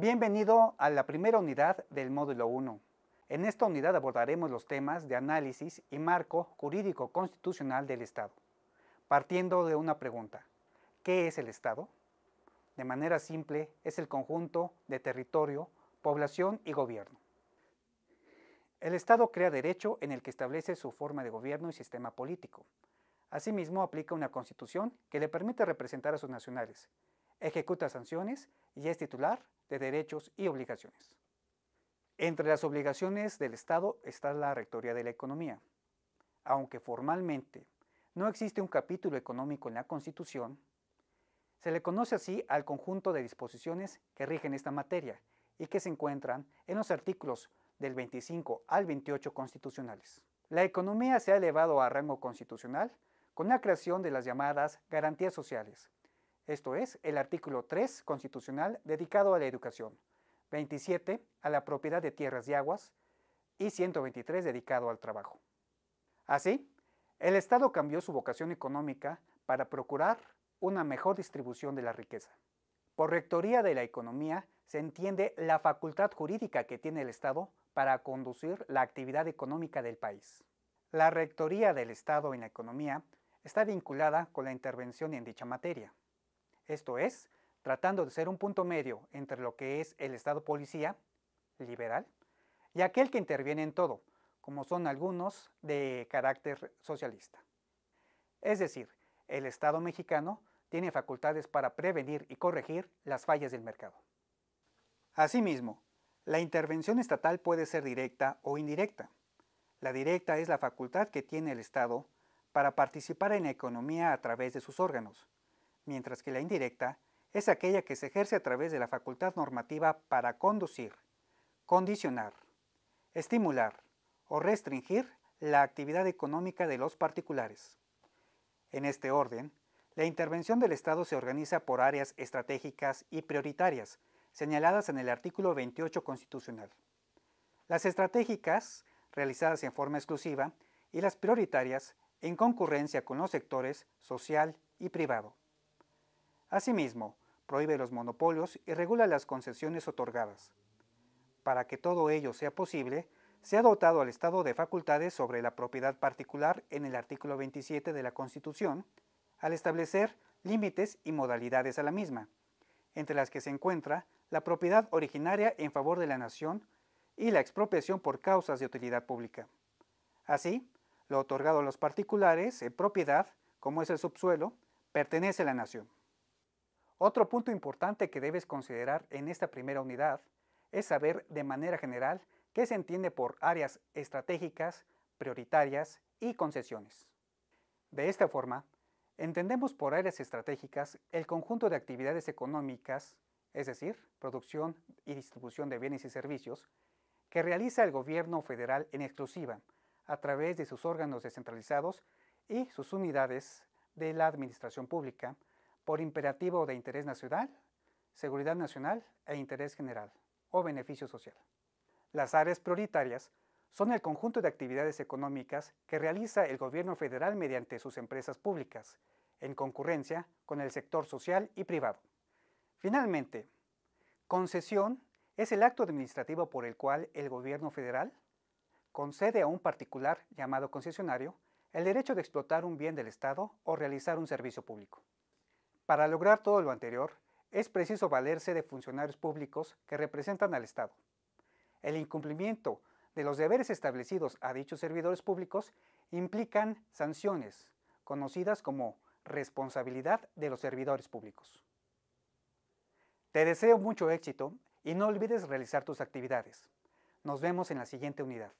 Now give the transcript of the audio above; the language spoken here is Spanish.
Bienvenido a la primera unidad del módulo 1. En esta unidad abordaremos los temas de análisis y marco jurídico constitucional del Estado, partiendo de una pregunta. ¿Qué es el Estado? De manera simple, es el conjunto de territorio, población y gobierno. El Estado crea derecho en el que establece su forma de gobierno y sistema político. Asimismo, aplica una constitución que le permite representar a sus nacionales, ejecuta sanciones y es titular de derechos y obligaciones. Entre las obligaciones del Estado está la Rectoría de la Economía. Aunque formalmente no existe un capítulo económico en la Constitución, se le conoce así al conjunto de disposiciones que rigen esta materia y que se encuentran en los artículos del 25 al 28 constitucionales. La economía se ha elevado a rango constitucional con la creación de las llamadas garantías sociales, esto es el artículo 3 constitucional dedicado a la educación, 27 a la propiedad de tierras y aguas y 123 dedicado al trabajo. Así, el Estado cambió su vocación económica para procurar una mejor distribución de la riqueza. Por rectoría de la economía se entiende la facultad jurídica que tiene el Estado para conducir la actividad económica del país. La rectoría del Estado en la economía está vinculada con la intervención en dicha materia. Esto es, tratando de ser un punto medio entre lo que es el Estado policía, liberal, y aquel que interviene en todo, como son algunos de carácter socialista. Es decir, el Estado mexicano tiene facultades para prevenir y corregir las fallas del mercado. Asimismo, la intervención estatal puede ser directa o indirecta. La directa es la facultad que tiene el Estado para participar en la economía a través de sus órganos, mientras que la indirecta es aquella que se ejerce a través de la facultad normativa para conducir, condicionar, estimular o restringir la actividad económica de los particulares. En este orden, la intervención del Estado se organiza por áreas estratégicas y prioritarias, señaladas en el artículo 28 constitucional. Las estratégicas, realizadas en forma exclusiva, y las prioritarias, en concurrencia con los sectores social y privado. Asimismo, prohíbe los monopolios y regula las concesiones otorgadas. Para que todo ello sea posible, se ha dotado al Estado de facultades sobre la propiedad particular en el artículo 27 de la Constitución, al establecer límites y modalidades a la misma, entre las que se encuentra la propiedad originaria en favor de la nación y la expropiación por causas de utilidad pública. Así, lo otorgado a los particulares en propiedad, como es el subsuelo, pertenece a la nación. Otro punto importante que debes considerar en esta primera unidad es saber de manera general qué se entiende por áreas estratégicas, prioritarias y concesiones. De esta forma, entendemos por áreas estratégicas el conjunto de actividades económicas, es decir, producción y distribución de bienes y servicios, que realiza el gobierno federal en exclusiva a través de sus órganos descentralizados y sus unidades de la administración pública, por imperativo de interés nacional, seguridad nacional e interés general o beneficio social. Las áreas prioritarias son el conjunto de actividades económicas que realiza el gobierno federal mediante sus empresas públicas, en concurrencia con el sector social y privado. Finalmente, concesión es el acto administrativo por el cual el gobierno federal concede a un particular llamado concesionario el derecho de explotar un bien del Estado o realizar un servicio público. Para lograr todo lo anterior, es preciso valerse de funcionarios públicos que representan al Estado. El incumplimiento de los deberes establecidos a dichos servidores públicos implican sanciones, conocidas como responsabilidad de los servidores públicos. Te deseo mucho éxito y no olvides realizar tus actividades. Nos vemos en la siguiente unidad.